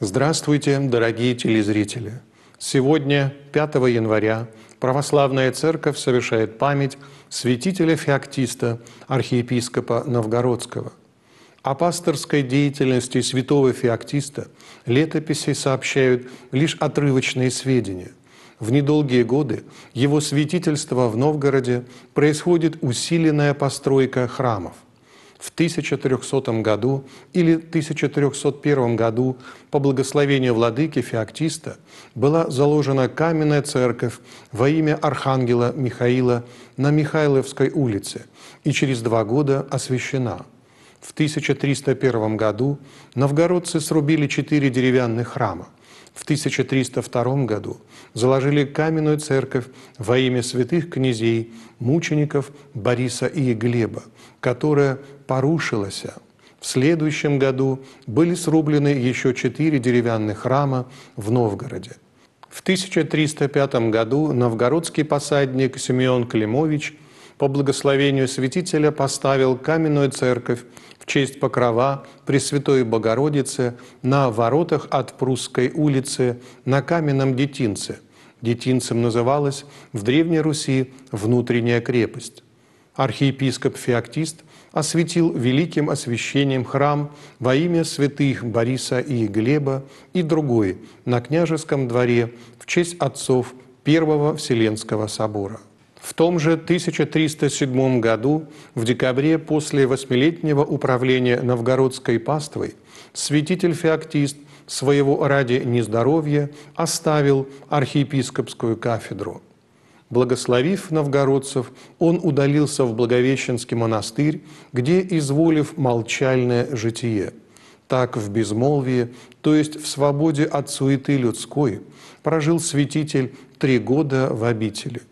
Здравствуйте, дорогие телезрители! Сегодня, 5 января, Православная Церковь совершает память святителя Феоктиста, архиепископа Новгородского. О пасторской деятельности святого Феоктиста летописи сообщают лишь отрывочные сведения. В недолгие годы его святительства в Новгороде происходит усиленная постройка храмов – в 1300 году или 1301 году по благословению владыки Феоктиста была заложена каменная церковь во имя архангела Михаила на Михайловской улице и через два года освящена. В 1301 году новгородцы срубили четыре деревянных храма – в 1302 году заложили каменную церковь во имя святых князей, мучеников Бориса и Глеба, которая порушилась. В следующем году были срублены еще четыре деревянных храма в Новгороде. В 1305 году новгородский посадник Симеон Климович – по благословению святителя поставил каменную церковь в честь покрова Пресвятой Богородицы на воротах от Прусской улицы на каменном детинце. Детинцем называлась в Древней Руси внутренняя крепость. Архиепископ Феоктист осветил великим освящением храм во имя святых Бориса и Глеба и другой на княжеском дворе в честь отцов Первого Вселенского собора. В том же 1307 году, в декабре после восьмилетнего управления новгородской паствой, святитель Феоктист своего ради нездоровья оставил архиепископскую кафедру. Благословив новгородцев, он удалился в Благовещенский монастырь, где, изволив молчальное житие, так в безмолвии, то есть в свободе от суеты людской, прожил святитель три года в обители –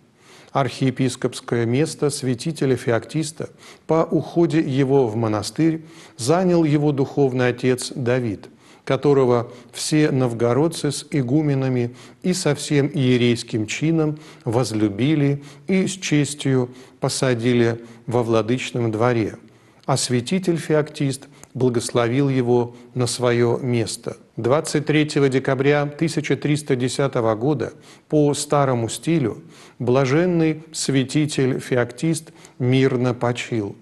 архиепископское место святителя Феоктиста по уходе его в монастырь занял его духовный отец Давид, которого все новгородцы с игуменами и со всем иерейским чином возлюбили и с честью посадили во владычном дворе – а святитель Феоктист благословил его на свое место. 23 декабря 1310 года по старому стилю блаженный святитель Феоктист мирно почил.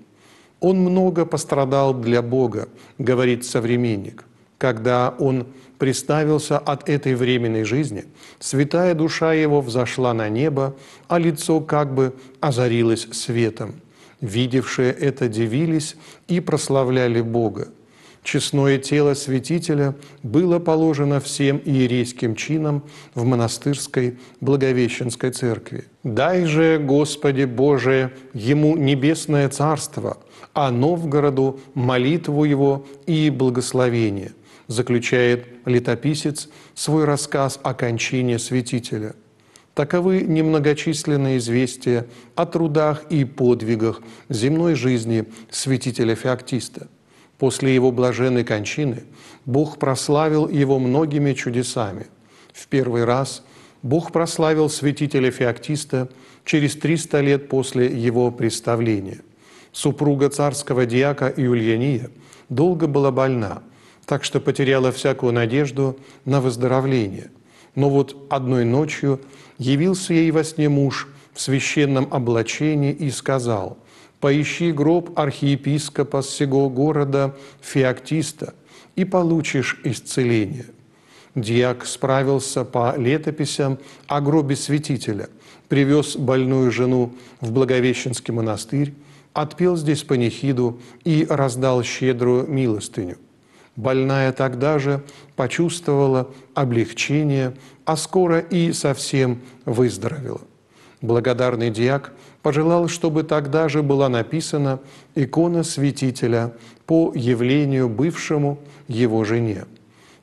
Он много пострадал для Бога, говорит современник. Когда он приставился от этой временной жизни, святая душа его взошла на небо, а лицо как бы озарилось светом – Видевшие это дивились и прославляли Бога. Честное тело святителя было положено всем иерейским чинам в монастырской Благовещенской церкви. «Дай же, Господи Боже, ему небесное царство, а Новгороду молитву его и благословение», заключает летописец свой рассказ о кончине святителя – Таковы немногочисленные известия о трудах и подвигах земной жизни святителя Феоктиста. После его блаженной кончины Бог прославил его многими чудесами. В первый раз Бог прославил святителя Феоктиста через 300 лет после его представления. Супруга царского диака Юльяния долго была больна, так что потеряла всякую надежду на выздоровление – но вот одной ночью явился ей во сне муж в священном облачении и сказал, «Поищи гроб архиепископа сего города Феоктиста, и получишь исцеление». Диак справился по летописям о гробе святителя, привез больную жену в Благовещенский монастырь, отпел здесь панихиду и раздал щедрую милостыню – Больная тогда же почувствовала облегчение, а скоро и совсем выздоровела. Благодарный диак пожелал, чтобы тогда же была написана икона святителя по явлению бывшему его жене.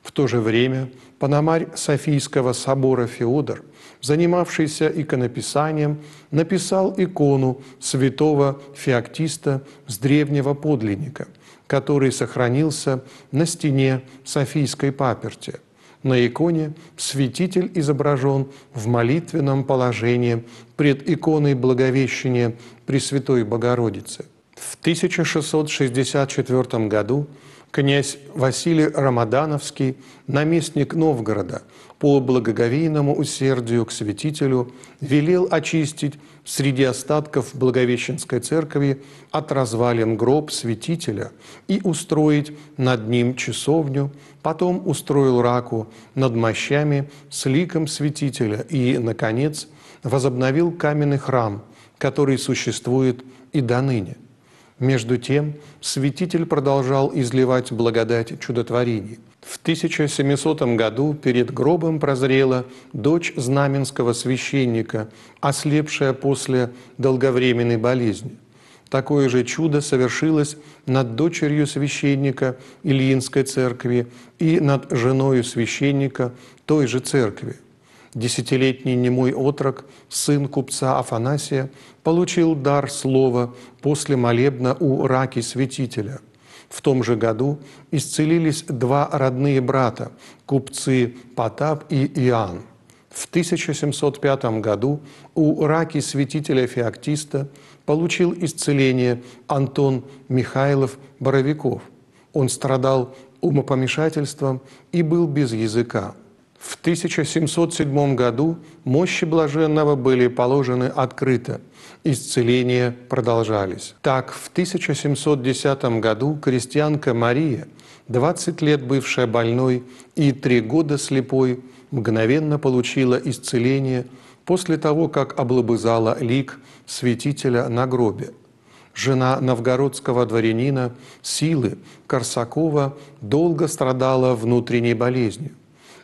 В то же время пономарь Софийского собора Феодор, занимавшийся иконописанием, написал икону святого Феоктиста с древнего подлинника, который сохранился на стене Софийской паперти. На иконе святитель изображен в молитвенном положении пред иконой Благовещения Пресвятой Богородицы. В 1664 году князь Василий Рамадановский, наместник Новгорода, по благоговейному усердию к святителю велел очистить среди остатков Благовещенской церкви от развалин гроб святителя и устроить над ним часовню, потом устроил раку над мощами с ликом святителя и, наконец, возобновил каменный храм, который существует и до ныне – между тем, святитель продолжал изливать благодать чудотворений. В 1700 году перед гробом прозрела дочь знаменского священника, ослепшая после долговременной болезни. Такое же чудо совершилось над дочерью священника Ильинской церкви и над женою священника той же церкви – Десятилетний немой отрок, сын купца Афанасия, получил дар слова после молебна у раки святителя. В том же году исцелились два родные брата, купцы Потап и Иоанн. В 1705 году у раки святителя Феоктиста получил исцеление Антон Михайлов Боровиков. Он страдал умопомешательством и был без языка. В 1707 году мощи блаженного были положены открыто, исцеления продолжались. Так, в 1710 году крестьянка Мария, 20 лет бывшая больной и 3 года слепой, мгновенно получила исцеление после того, как облобызала лик святителя на гробе – жена новгородского дворянина Силы Корсакова, долго страдала внутренней болезнью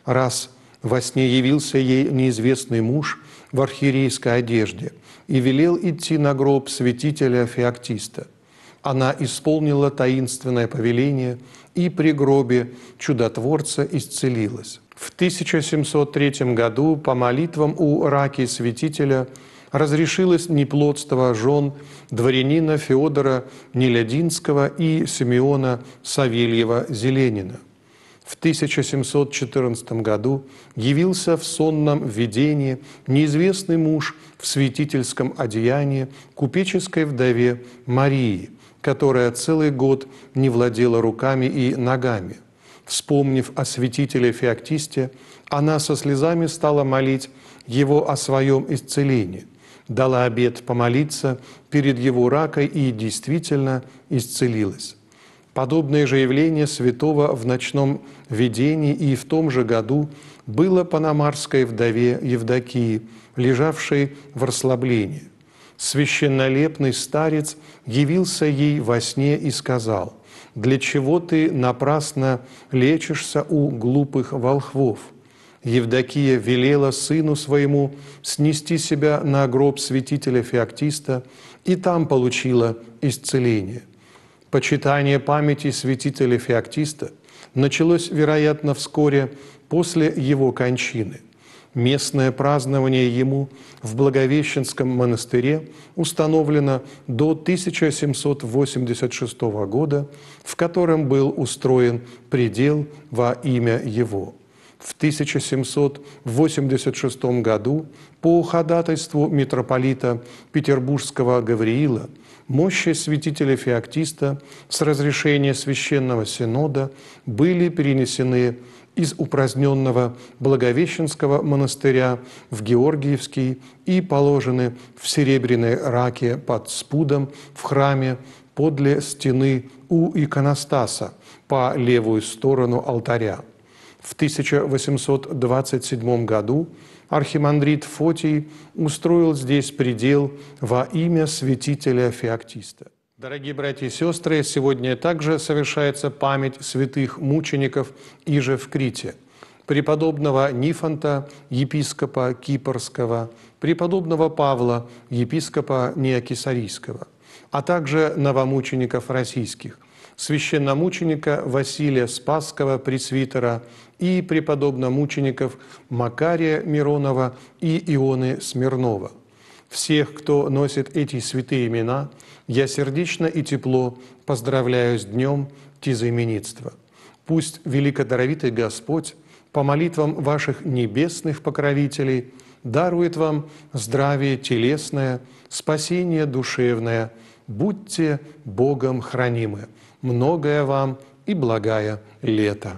раз во сне явился ей неизвестный муж в архиерейской одежде и велел идти на гроб святителя Феоктиста. Она исполнила таинственное повеление и при гробе чудотворца исцелилась. В 1703 году по молитвам у раки святителя разрешилось неплодство жен дворянина Феодора Нелядинского и Симеона Савельева Зеленина в 1714 году явился в сонном видении неизвестный муж в святительском одеянии купеческой вдове Марии, которая целый год не владела руками и ногами. Вспомнив о святителе Феоктисте, она со слезами стала молить его о своем исцелении, дала обед, помолиться перед его ракой и действительно исцелилась. Подобное же явление святого в ночном видении и в том же году было панамарской вдове Евдокии, лежавшей в расслаблении. Священнолепный старец явился ей во сне и сказал, «Для чего ты напрасно лечишься у глупых волхвов?» Евдокия велела сыну своему снести себя на гроб святителя Феоктиста и там получила исцеление – Почитание памяти святителя Феоктиста началось, вероятно, вскоре после его кончины. Местное празднование ему в Благовещенском монастыре установлено до 1786 года, в котором был устроен предел во имя его – в 1786 году по ходатайству митрополита Петербургского Гавриила мощи святителя Феоктиста с разрешения Священного Синода были перенесены из упраздненного Благовещенского монастыря в Георгиевский и положены в серебряной раке под спудом в храме подле стены у иконостаса по левую сторону алтаря – в 1827 году архимандрит Фотий устроил здесь предел во имя святителя Феоктиста. Дорогие братья и сестры, сегодня также совершается память святых мучеников Иже в Крите, преподобного Нифонта, епископа Кипрского, преподобного Павла, епископа Неокисарийского, а также новомучеников российских, священномученика Василия Спасского, пресвитера, и преподобно-мучеников Макария Миронова и Ионы Смирнова. Всех, кто носит эти святые имена, я сердечно и тепло поздравляю с днем тизоименитства. Пусть великодаровитый Господь по молитвам ваших небесных покровителей дарует вам здравие телесное, спасение душевное. Будьте Богом хранимы. Многое вам и благая лето.